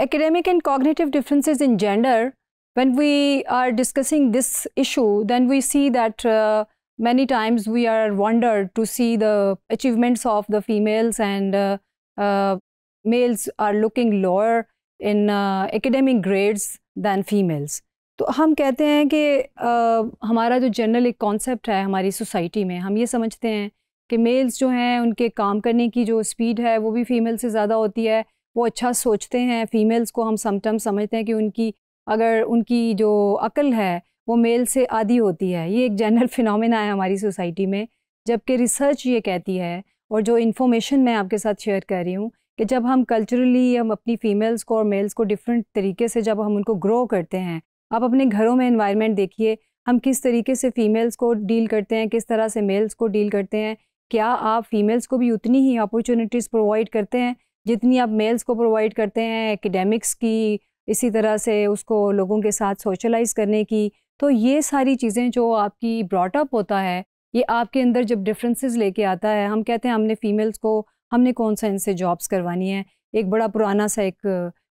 academic and cognitive differences in gender, when we are discussing this issue, then we see that uh, many times we are wondered to see the achievements of the females and uh, uh, males are looking lower in uh, academic grades than females. तो हम कहते हैं कि आ, हमारा जो general एक concept है हमारी सोसाइटी में हम ये समझते हैं कि मेल्स जो हैं उनके काम करने की जो स्पीड है वो भी फीमेल से ज़्यादा होती है वो अच्छा सोचते हैं फ़ीमेल्स को हम समटम समझते हैं कि उनकी अगर उनकी जो अकल है वो मेल से आधी होती है ये एक जनरल फिनोमेना है हमारी सोसाइटी में जबकि रिसर्च ये कहती है और जो इन्फॉर्मेशन मैं आपके साथ शेयर कर रही हूँ कि जब हम कल्चरली हम अपनी फ़ीमेल्स को और मेल्स को डिफरेंट तरीके से जब हम उनको ग्रो करते हैं आप अपने घरों में इन्वायरमेंट देखिए हम किस तरीके से फ़ीमेल्स को डील करते हैं किस तरह से मेल्स को डील करते हैं क्या आप फ़ीमेल्स को भी उतनी ही अपॉर्चुनिटीज़ प्रोवाइड करते हैं जितनी आप मेल्स को प्रोवाइड करते हैं एकेडमिक्स की इसी तरह से उसको लोगों के साथ सोशलाइज करने की तो ये सारी चीज़ें जो आपकी ब्रॉटअप होता है ये आपके अंदर जब डिफरेंसेस लेके आता है हम कहते हैं हमने फ़ीमेल्स को हमने कौन सा इनसे जॉब्स करवानी है एक बड़ा पुराना सा एक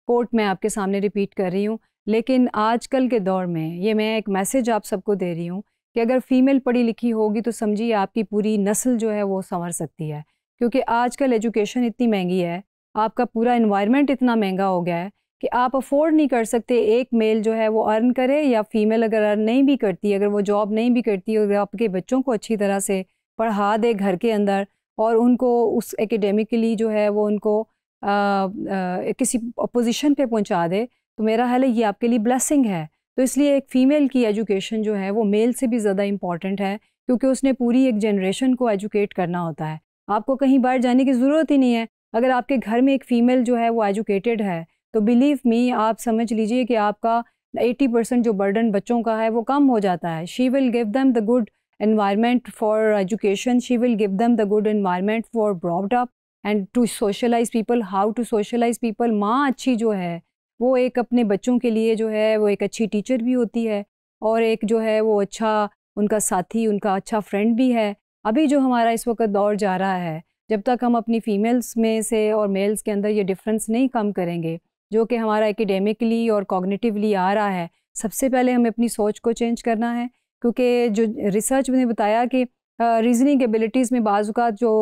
कोर्ट मैं आपके सामने रिपीट कर रही हूँ लेकिन आजकल के दौर में ये मैं एक मैसेज आप सबको दे रही हूँ कि अगर फ़ीमेल पढ़ी लिखी होगी तो समझिए आपकी पूरी नस्ल जो है वो संवर सकती है क्योंकि आजकल एजुकेशन इतनी महंगी है आपका पूरा इन्वायरमेंट इतना महंगा हो गया है कि आप अफोर्ड नहीं कर सकते एक मेल जो है वो अर्न करे या फीमेल अगर अर्न नहीं भी करती अगर वो जॉब नहीं भी करती और आपके बच्चों को अच्छी तरह से पढ़ा दे घर के अंदर और उनको उस एकेडमिकली जो है वो उनको आ, आ, किसी अपोजिशन पे पहुंचा दे तो मेरा ख्याल है ये आपके लिए ब्लेसिंग है तो इसलिए एक फ़ीमेल की एजुकेशन जो है वो मेल से भी ज़्यादा इम्पॉर्टेंट है क्योंकि उसने पूरी एक जनरेशन को एजुकेट करना होता है आपको कहीं बाहर जाने की ज़रूरत ही नहीं है अगर आपके घर में एक फ़ीमेल जो है वो एजुकेटेड है तो बिलीव मी आप समझ लीजिए कि आपका 80 परसेंट जो बर्डन बच्चों का है वो कम हो जाता है she will give them the good environment for education she will give them the good environment for brought up and to socialize people how to socialize people माँ अच्छी जो है वो एक अपने बच्चों के लिए जो है वो एक अच्छी टीचर भी होती है और एक जो है वो अच्छा उनका साथी उनका अच्छा फ्रेंड भी है अभी जो हमारा इस वक्त दौर जा रहा है जब तक हम अपनी फ़ीमेल्स में से और मेल्स के अंदर ये डिफरेंस नहीं कम करेंगे जो कि हमारा एकेडेमिकली और कॉग्निटिवली आ रहा है सबसे पहले हमें अपनी सोच को चेंज करना है क्योंकि जो रिसर्च ने बताया कि रीजनिंग एबिलिटीज़ में बाजुकात जो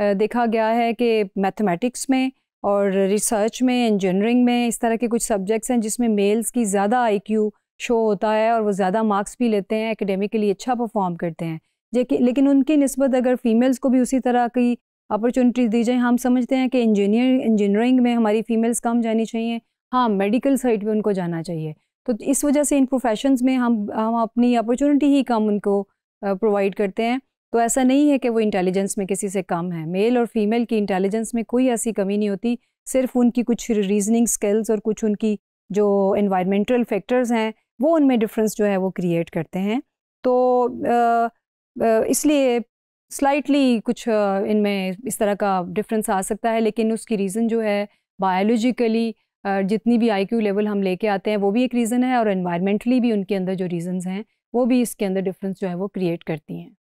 देखा गया है कि मैथमेटिक्स में और रिसर्च में इंजीनियरिंग में इस तरह के कुछ सब्जेक्ट्स हैं जिसमें मेल्स की ज़्यादा आईक्यू शो होता है और वो ज़्यादा मार्क्स भी लेते हैं एकेडेमिकली अच्छा परफॉर्म करते हैं लेकिन उनकी नस्बत अगर फीमेल्स को भी उसी तरह की अपॉर्चुनिटीज़ दी जाएँ हम समझते हैं कि इंजीनियर इंजीनियरिंग में हमारी फ़ीमेल्स कम जानी चाहिए हाँ मेडिकल साइड पर उनको जाना चाहिए तो इस वजह से इन प्रोफेशंस में हम हम अपनी अपॉर्चुनिटी ही कम उनको प्रोवाइड करते हैं तो ऐसा नहीं है कि वो इंटेलिजेंस में किसी से कम है मेल और फीमेल की इंटेलिजेंस में कोई ऐसी कमी नहीं होती सिर्फ उनकी कुछ रीजनिंग स्किल्स और कुछ उनकी जो इन्वायरमेंटल फैक्टर्स हैं वो उनमें डिफरेंस जो है वो क्रिएट करते हैं तो इसलिए स्लाइटली कुछ इनमें इस तरह का डिफरेंस आ सकता है लेकिन उसकी रीज़न जो है बायोलॉजिकली जितनी भी आईक्यू लेवल हम लेके आते हैं वो भी एक रीज़न है और इन्वायरमेंटली भी उनके अंदर जो रीज़न्स हैं वो भी इसके अंदर डिफरेंस जो है वो क्रिएट करती हैं